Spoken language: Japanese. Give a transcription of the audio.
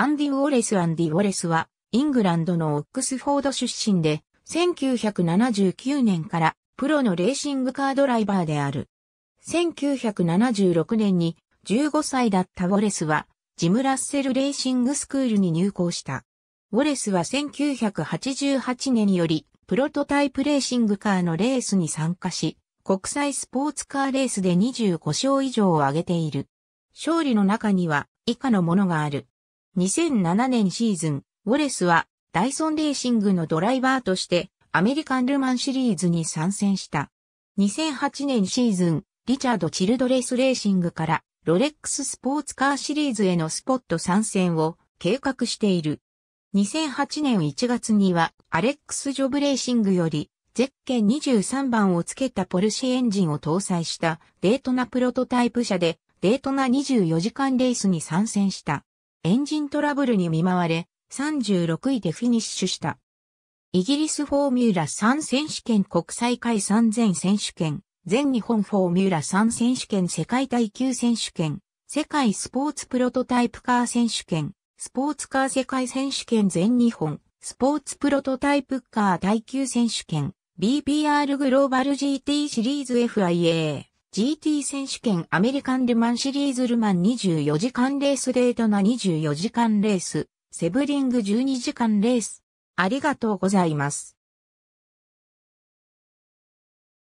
アンディ・ウォレス・アンディ・ウォレスは、イングランドのオックスフォード出身で、1979年からプロのレーシングカードライバーである。1976年に15歳だったウォレスは、ジム・ラッセル・レーシングスクールに入校した。ウォレスは1988年より、プロトタイプレーシングカーのレースに参加し、国際スポーツカーレースで25勝以上を挙げている。勝利の中には、以下のものがある。2007年シーズン、ウォレスはダイソンレーシングのドライバーとしてアメリカンルマンシリーズに参戦した。2008年シーズン、リチャード・チルドレスレーシングからロレックススポーツカーシリーズへのスポット参戦を計画している。2008年1月にはアレックス・ジョブレーシングよりゼッケン23番をつけたポルシェエンジンを搭載したデートナプロトタイプ車でデートナ24時間レースに参戦した。エンジントラブルに見舞われ、36位でフィニッシュした。イギリスフォーミュラ3選手権国際会3000選手権、全日本フォーミュラ3選手権世界耐久選手権、世界スポーツプロトタイプカー選手権、スポーツカー世界選手権全日本、スポーツプロトタイプカー耐久選手権、BBR グローバル GT シリーズ FIA。GT 選手権アメリカンルマンシリーズルマン24時間レースデートな24時間レース、セブリング12時間レース。ありがとうございます。